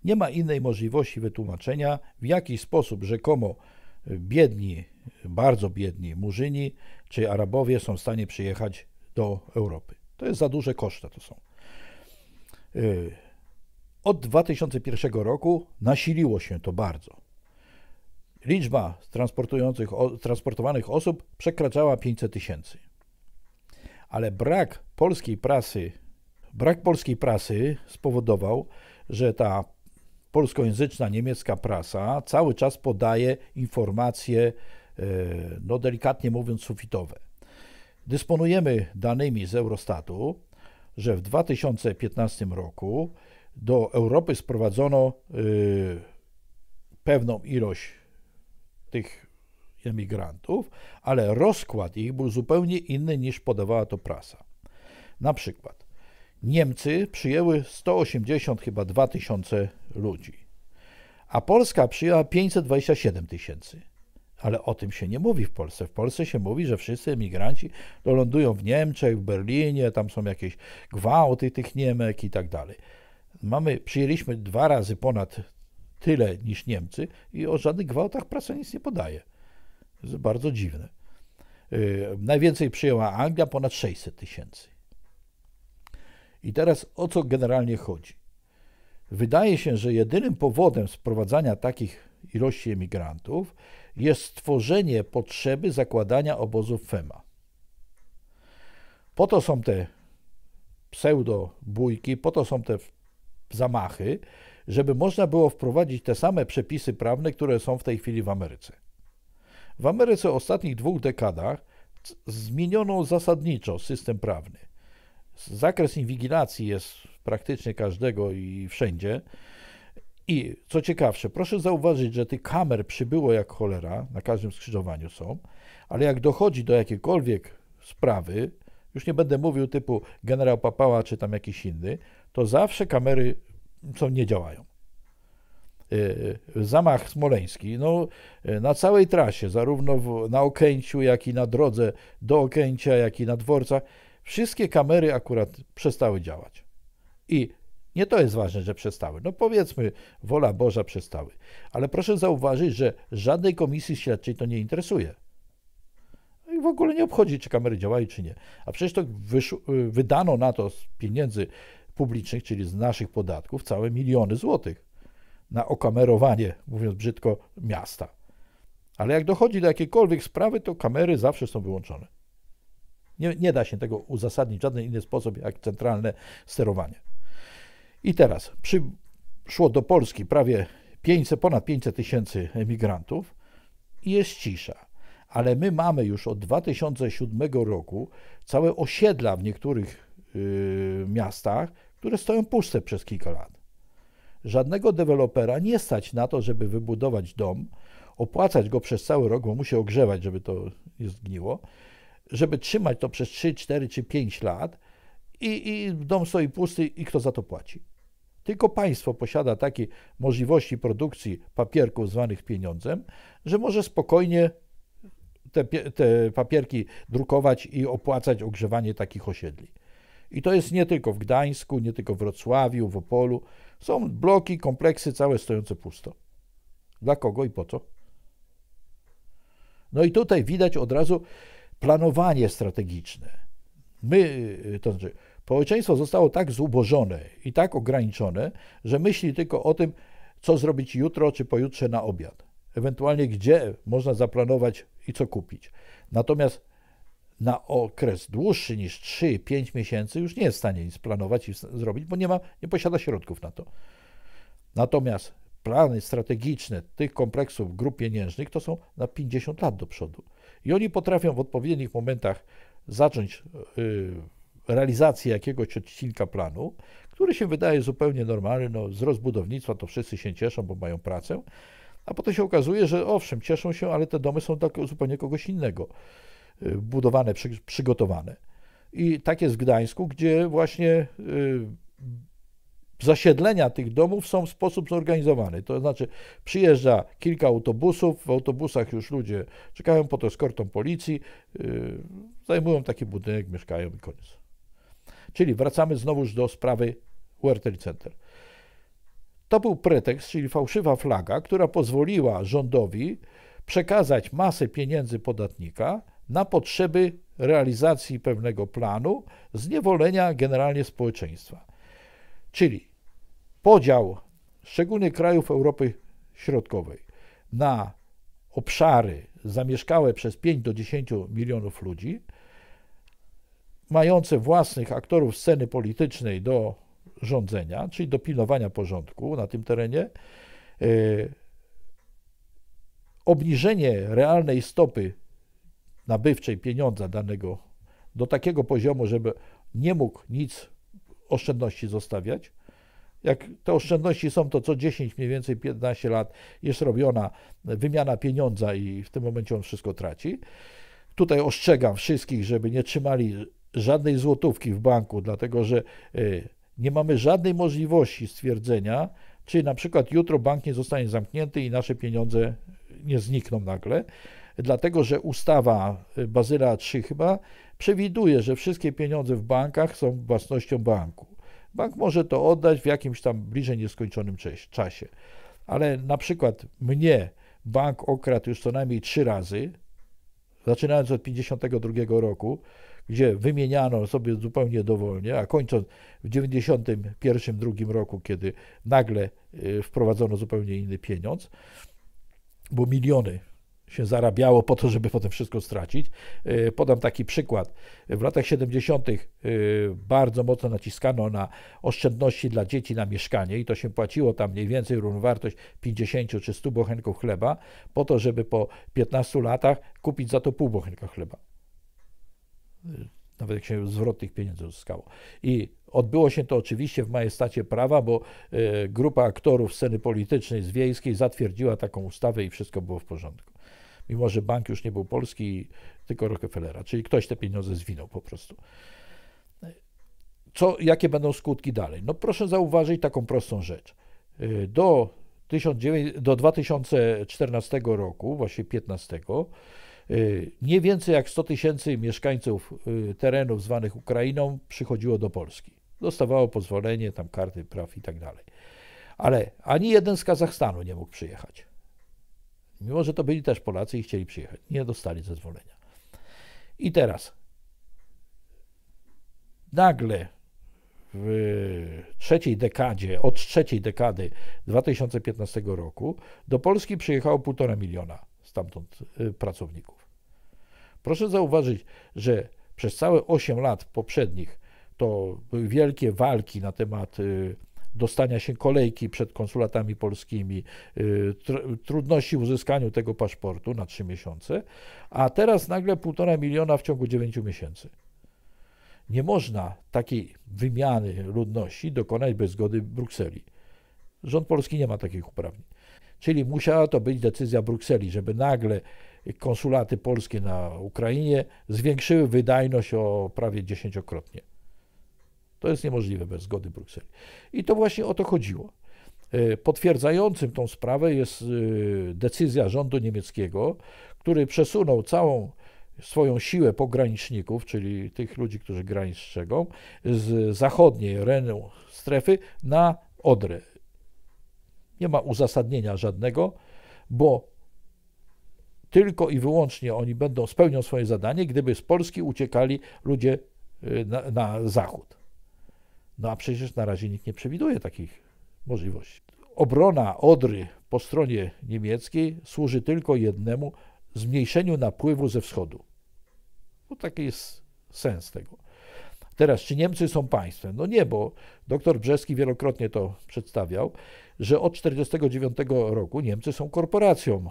Nie ma innej możliwości wytłumaczenia, w jaki sposób rzekomo biedni, bardzo biedni Murzyni czy Arabowie są w stanie przyjechać do Europy. To jest za duże koszty, to są. Yy, od 2001 roku nasiliło się to bardzo. Liczba transportujących, transportowanych osób przekraczała 500 tysięcy ale brak polskiej prasy, brak polskiej prasy spowodował, że ta polskojęzyczna niemiecka prasa cały czas podaje informacje, e, no delikatnie mówiąc, sufitowe. Dysponujemy danymi z Eurostatu, że w 2015 roku do Europy sprowadzono e, pewną ilość tych emigrantów, ale rozkład ich był zupełnie inny niż podawała to prasa. Na przykład Niemcy przyjęły 180 chyba 2000 ludzi, a Polska przyjęła 527 tysięcy. Ale o tym się nie mówi w Polsce. W Polsce się mówi, że wszyscy emigranci lądują w Niemczech, w Berlinie, tam są jakieś gwałty tych Niemek i tak dalej. Mamy, przyjęliśmy dwa razy ponad tyle niż Niemcy i o żadnych gwałtach prasa nic nie podaje. To bardzo dziwne. Y, najwięcej przyjęła Anglia, ponad 600 tysięcy. I teraz o co generalnie chodzi? Wydaje się, że jedynym powodem sprowadzania takich ilości emigrantów jest stworzenie potrzeby zakładania obozów FEMA. Po to są te pseudobójki, po to są te zamachy, żeby można było wprowadzić te same przepisy prawne, które są w tej chwili w Ameryce. W Ameryce w ostatnich dwóch dekadach zmieniono zasadniczo system prawny. Zakres inwigilacji jest praktycznie każdego i wszędzie. I co ciekawsze, proszę zauważyć, że tych kamer przybyło jak cholera, na każdym skrzyżowaniu są, ale jak dochodzi do jakiejkolwiek sprawy, już nie będę mówił typu generał Papała czy tam jakiś inny, to zawsze kamery są, nie działają. Y, y, zamach smoleński, no, y, na całej trasie, zarówno w, na Okęciu, jak i na drodze do Okęcia, jak i na dworcach, wszystkie kamery akurat przestały działać. I nie to jest ważne, że przestały. No powiedzmy, wola Boża przestały. Ale proszę zauważyć, że żadnej komisji śledczej to nie interesuje. No I w ogóle nie obchodzi, czy kamery działają, czy nie. A przecież to wydano na to z pieniędzy publicznych, czyli z naszych podatków, całe miliony złotych na okamerowanie, mówiąc brzydko, miasta. Ale jak dochodzi do jakiejkolwiek sprawy, to kamery zawsze są wyłączone. Nie, nie da się tego uzasadnić w żaden inny sposób jak centralne sterowanie. I teraz przyszło do Polski prawie 500, ponad 500 tysięcy emigrantów i jest cisza. Ale my mamy już od 2007 roku całe osiedla w niektórych yy, miastach, które stoją puste przez kilka lat. Żadnego dewelopera nie stać na to, żeby wybudować dom, opłacać go przez cały rok, bo musi ogrzewać, żeby to nie zgniło, żeby trzymać to przez 3, 4 czy 5 lat i, i dom stoi pusty i kto za to płaci. Tylko państwo posiada takie możliwości produkcji papierków zwanych pieniądzem, że może spokojnie te, te, papierki drukować i opłacać ogrzewanie takich osiedli. I to jest nie tylko w Gdańsku, nie tylko w Wrocławiu, w Opolu, są bloki, kompleksy całe stojące pusto. Dla kogo i po co? No i tutaj widać od razu planowanie strategiczne. My, y, y, to znaczy, społeczeństwo zostało tak zubożone i tak ograniczone, że myśli tylko o tym, co zrobić jutro czy pojutrze na obiad. Ewentualnie gdzie można zaplanować i co kupić. Natomiast na okres dłuższy niż 3-5 miesięcy już nie jest w stanie nic planować i zrobić, bo nie, ma, nie posiada środków na to. Natomiast plany strategiczne tych kompleksów grup pieniężnych to są na 50 lat do przodu. I oni potrafią w odpowiednich momentach zacząć y, realizację jakiegoś odcinka planu, który się wydaje zupełnie normalny. No, wzrost budownictwa to wszyscy się cieszą, bo mają pracę. A potem się okazuje, że owszem, cieszą się, ale te domy są dla zupełnie kogoś innego budowane, przygotowane. I tak jest w Gdańsku, gdzie właśnie y, zasiedlenia tych domów są w sposób zorganizowany. To znaczy przyjeżdża kilka autobusów, w autobusach już ludzie czekają pod eskortą policji, y, zajmują taki budynek, mieszkają i koniec. Czyli wracamy znowuż do sprawy Wertel Center. To był pretekst, czyli fałszywa flaga, która pozwoliła rządowi przekazać masę pieniędzy podatnika, na potrzeby realizacji pewnego planu zniewolenia generalnie społeczeństwa. Czyli podział szczególnie krajów Europy Środkowej na obszary zamieszkałe przez 5 do 10 milionów ludzi, mające własnych aktorów sceny politycznej do rządzenia, czyli do pilnowania porządku na tym terenie, e, obniżenie realnej stopy nabywczej pieniądza danego do takiego poziomu, żeby nie mógł nic oszczędności zostawiać. Jak te oszczędności są, to co 10, mniej więcej 15 lat jest robiona wymiana pieniądza i w tym momencie on wszystko traci. Tutaj ostrzegam wszystkich, żeby nie trzymali żadnej złotówki w banku, dlatego że y, nie mamy żadnej możliwości stwierdzenia, czy na przykład jutro bank nie zostanie zamknięty i nasze pieniądze nie znikną nagle, dlatego że ustawa y, Bazyla III chyba przewiduje, że wszystkie pieniądze w bankach są własnością banku. Bank może to oddać w jakimś tam bliżej nieskończonym czasie. Ale na przykład mnie bank okradł już co najmniej trzy razy, zaczynając od 1952 roku, gdzie wymieniano sobie zupełnie dowolnie, a kończąc w 1991 2 roku, kiedy nagle y, wprowadzono zupełnie inny pieniądz bo miliony się zarabiało po to, żeby potem wszystko stracić. E, podam taki przykład. W latach 70. E, bardzo mocno naciskano na oszczędności dla dzieci na mieszkanie i to się płaciło tam mniej więcej równowartość 50 czy 100 bochenków chleba, po to, żeby po 15 latach kupić za to pół bochenka chleba nawet jak się zwrot tych pieniędzy uzyskało. I odbyło się to oczywiście w majestacie prawa, bo e, grupa aktorów sceny politycznej z Wiejskiej zatwierdziła taką ustawę i wszystko było w porządku. Mimo, że bank już nie był polski, tylko Rockefellera, czyli ktoś te pieniądze zwinął po prostu. Co, jakie będą skutki dalej? No proszę zauważyć taką prostą rzecz. E, do, 19, do 2014 roku, właśnie 15, Y, nie więcej jak 100 tysięcy mieszkańców y, terenów zwanych Ukrainą przychodziło do Polski. Dostawało pozwolenie, tam karty praw i tak dalej. Ale ani jeden z Kazachstanu nie mógł przyjechać. Mimo, że to byli też Polacy i chcieli przyjechać. Nie dostali zezwolenia. I teraz nagle w trzeciej dekadzie, od trzeciej dekady 2015 roku do Polski przyjechało półtora miliona stamtąd y, pracowników. Proszę zauważyć, że przez całe 8 lat poprzednich to były wielkie walki na temat y, dostania się kolejki przed konsulatami polskimi, y, tr trudności w uzyskaniu tego paszportu na 3 miesiące, a teraz nagle 1,5 miliona w ciągu 9 miesięcy. Nie można takiej wymiany ludności dokonać bez zgody Brukseli. Rząd polski nie ma takich uprawnień. Czyli musiała to być decyzja Brukseli, żeby nagle konsulaty polskie na Ukrainie zwiększyły wydajność o prawie dziesięciokrotnie. To jest niemożliwe bez zgody Brukseli. I to właśnie o to chodziło. E, potwierdzającym tą sprawę jest e, decyzja rządu niemieckiego, który przesunął całą swoją siłę pograniczników, czyli tych ludzi, którzy granic strzegą, z zachodniej Renu strefy na Odrę. Nie ma uzasadnienia żadnego, bo tylko i wyłącznie oni będą spełnią swoje zadanie, gdyby z Polski uciekali ludzie y, na, na zachód. No a przecież na razie nikt nie przewiduje takich możliwości. Obrona Odry po stronie niemieckiej służy tylko jednemu zmniejszeniu napływu ze wschodu. Bo taki jest sens tego. Teraz, czy Niemcy są państwem? No nie, bo dr Brzeski wielokrotnie to przedstawiał, że od 1949 roku Niemcy są korporacją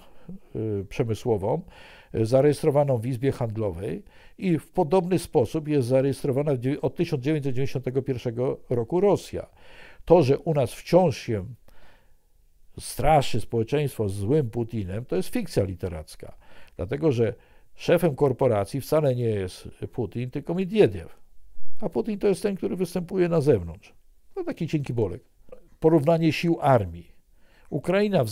y, przemysłową y, zarejestrowaną w Izbie Handlowej i w podobny sposób jest zarejestrowana od 1991 roku Rosja. To, że u nas wciąż się straszy społeczeństwo złym Putinem, to jest fikcja literacka, dlatego że szefem korporacji wcale nie jest Putin, tylko Medvedev a Putin to jest ten, który występuje na zewnątrz. No taki cienki bolek. Porównanie sił armii. Ukraina,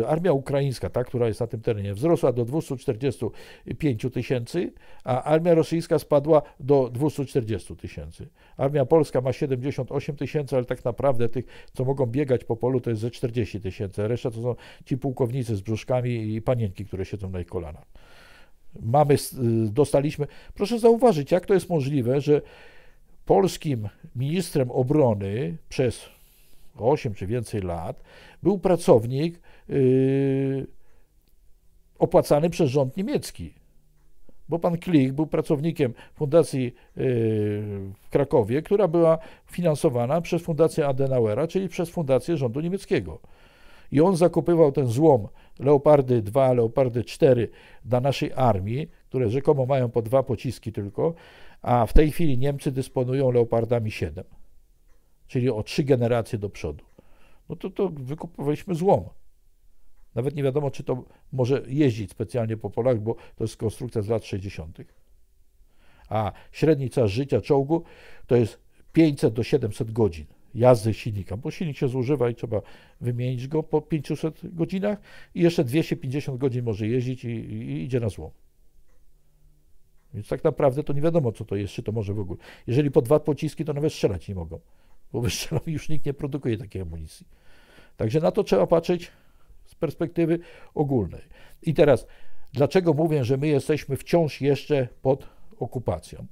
y, armia ukraińska, ta, która jest na tym terenie, wzrosła do 245 tysięcy, a armia rosyjska spadła do 240 tysięcy. Armia polska ma 78 tysięcy, ale tak naprawdę tych, co mogą biegać po polu, to jest ze 40 tysięcy. Reszta to są ci pułkownicy z brzuszkami i panienki, które siedzą na ich kolanach. Mamy, y, dostaliśmy. Proszę zauważyć, jak to jest możliwe, że polskim ministrem obrony przez 8 czy więcej lat był pracownik yy, opłacany przez rząd niemiecki. Bo pan Klich był pracownikiem fundacji yy, w Krakowie, która była finansowana przez fundację Adenauera, czyli przez fundację rządu niemieckiego. I on zakupywał ten złom Leopardy 2, Leopardy 4 dla naszej armii, które rzekomo mają po dwa pociski tylko a w tej chwili Niemcy dysponują Leopardami 7, czyli o trzy generacje do przodu. No to, to wykupowaliśmy złom. Nawet nie wiadomo, czy to może jeździć specjalnie po polach, bo to jest konstrukcja z lat 60. A średni czas życia czołgu to jest 500 do 700 godzin jazdy silnika, bo silnik się zużywa i trzeba wymienić go po 500 godzinach i jeszcze 250 godzin może jeździć i, i idzie na złom. Więc tak naprawdę to nie wiadomo, co to jest, czy to może w ogóle. Jeżeli po dwa pociski, to nawet strzelać nie mogą, bo [laughs] wystrzelą już nikt nie produkuje takiej amunicji. Także na to trzeba patrzeć z perspektywy ogólnej. I teraz, dlaczego mówię, że my jesteśmy wciąż jeszcze pod okupacją?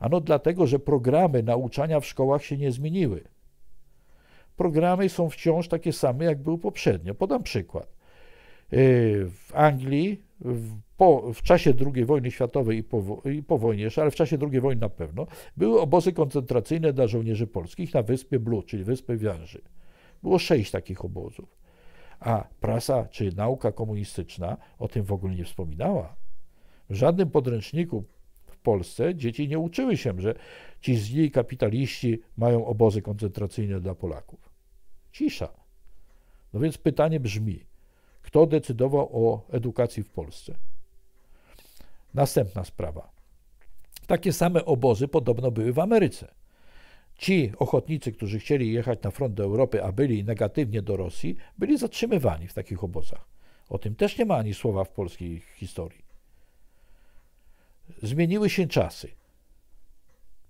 Ano dlatego, że programy nauczania w szkołach się nie zmieniły. Programy są wciąż takie same, jak były poprzednio. Podam przykład. Yy, w Anglii w, po, w czasie II wojny światowej i po, i po wojnie jeszcze, ale w czasie II wojny na pewno, były obozy koncentracyjne dla żołnierzy polskich na wyspie Blu, czyli wyspy Wianży. Było sześć takich obozów. A prasa czy nauka komunistyczna o tym w ogóle nie wspominała. W żadnym podręczniku w Polsce dzieci nie uczyły się, że ci źli kapitaliści mają obozy koncentracyjne dla Polaków. Cisza. No więc pytanie brzmi, kto decydował o edukacji w Polsce. Następna sprawa. Takie same obozy podobno były w Ameryce. Ci ochotnicy, którzy chcieli jechać na front do Europy, a byli negatywnie do Rosji, byli zatrzymywani w takich obozach. O tym też nie ma ani słowa w polskiej historii. Zmieniły się czasy.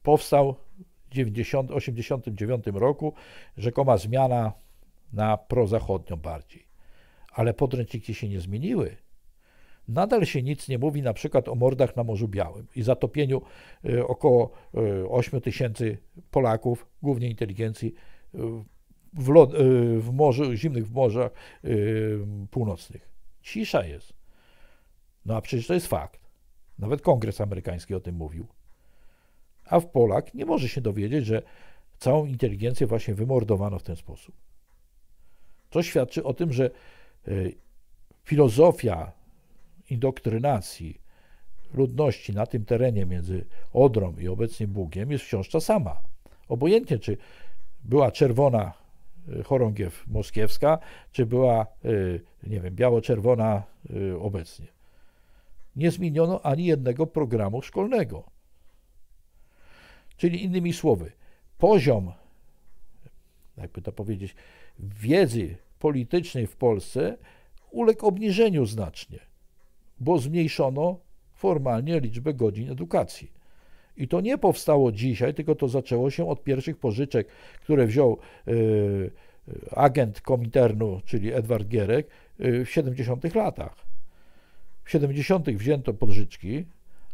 Powstał w 1989 roku rzekoma zmiana na prozachodnią bardziej ale podręczniki się nie zmieniły. Nadal się nic nie mówi na przykład o mordach na Morzu Białym i zatopieniu e, około 8 e, tysięcy Polaków, głównie inteligencji, e, w, lod, w morzu, zimnych w morzach północnych. Cisza jest. No a przecież to jest fakt. Nawet Kongres Amerykański o tym mówił. A w Polak nie może się dowiedzieć, że całą inteligencję właśnie wymordowano w ten sposób. To świadczy o tym, że Y, filozofia indoktrynacji ludności na tym terenie między Odrą i obecnie Bugiem jest wciąż ta sama. Obojętnie, czy była czerwona y, chorągiew moskiewska, czy była, y, nie wiem, biało-czerwona obecnie. Nie zmieniono ani jednego programu szkolnego. Czyli innymi słowy, poziom, jakby to powiedzieć, wiedzy politycznej w Polsce uległ obniżeniu znacznie, bo zmniejszono formalnie liczbę godzin edukacji. I to nie powstało dzisiaj, tylko to zaczęło się od pierwszych pożyczek, które wziął y, y agent Kominternu, czyli Edward Gierek, y, w 70 latach. W 70 wzięto pożyczki,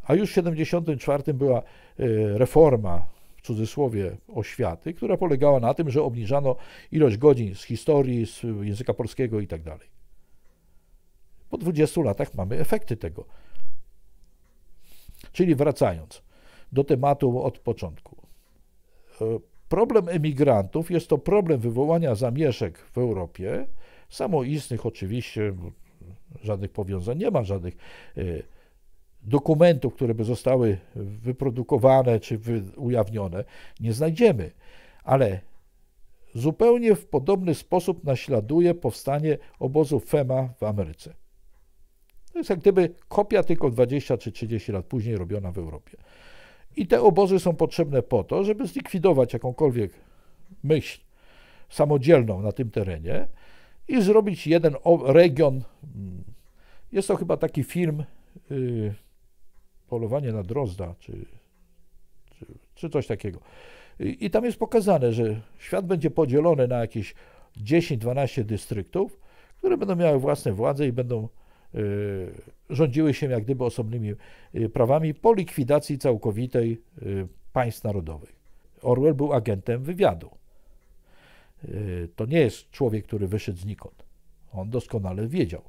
a już w 74 była y, reforma w cudzysłowie oświaty, która polegała na tym, że obniżano ilość godzin z historii, z języka polskiego i tak dalej. Po 20 latach mamy efekty tego. Czyli wracając do tematu od początku. E, problem emigrantów jest to problem wywołania zamieszek w Europie, samoistnych oczywiście, żadnych powiązań nie ma, żadnych y, dokumentów, które by zostały wyprodukowane czy ujawnione, nie znajdziemy, ale zupełnie w podobny sposób naśladuje powstanie obozu FEMA w Ameryce. To jest jak gdyby kopia tylko 20 czy 30 lat później robiona w Europie. I te obozy są potrzebne po to, żeby zlikwidować jakąkolwiek myśl samodzielną na tym terenie i zrobić jeden region. Hmm, jest to chyba taki film, y, polowanie na drozda, czy, czy, czy coś takiego. I, I tam jest pokazane, że świat będzie podzielony na jakieś 10-12 dystryktów, które będą miały własne władze i będą y, rządziły się jak gdyby osobnymi y, prawami po likwidacji całkowitej y, państw narodowych. Orwell był agentem wywiadu. To nie jest człowiek, który wyszedł znikąd. On doskonale wiedział.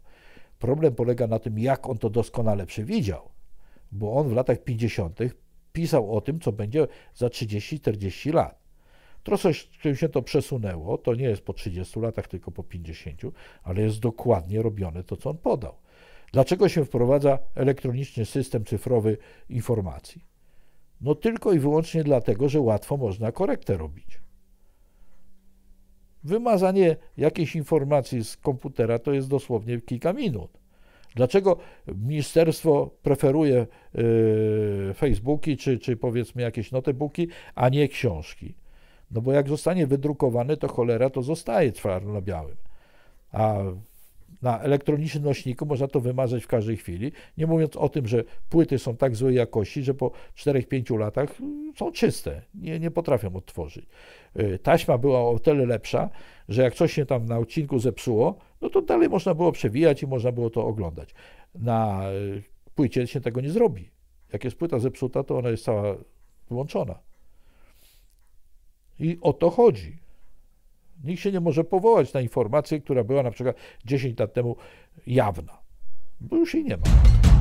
Problem polega na tym, jak on to doskonale przewidział bo on w latach 50. pisał o tym, co będzie za 30-40 lat. Troszeczkę się to przesunęło, to nie jest po 30 latach, tylko po 50, ale jest dokładnie robione to, co on podał. Dlaczego się wprowadza elektroniczny system cyfrowy informacji? No tylko i wyłącznie dlatego, że łatwo można korektę robić. Wymazanie jakiejś informacji z komputera to jest dosłownie kilka minut. Dlaczego ministerstwo preferuje e, Facebooki czy, czy powiedzmy jakieś notebooki, a nie książki? No bo jak zostanie wydrukowany, to cholera to zostaje czarno-białym. A na elektronicznym nośniku można to wymazać w każdej chwili, nie mówiąc o tym, że płyty są tak złej jakości, że po 4-5 latach mm, są czyste, nie, nie potrafią odtworzyć. Y, taśma była o tyle lepsza, że jak coś się tam na odcinku zepsuło, no to dalej można było przewijać i można było to oglądać. Na y, płycie się tego nie zrobi. Jak jest płyta zepsuta, to ona jest cała wyłączona. I o to chodzi. Nikt się nie może powołać na informację, która była na przykład 10 lat temu jawna, bo już jej nie ma.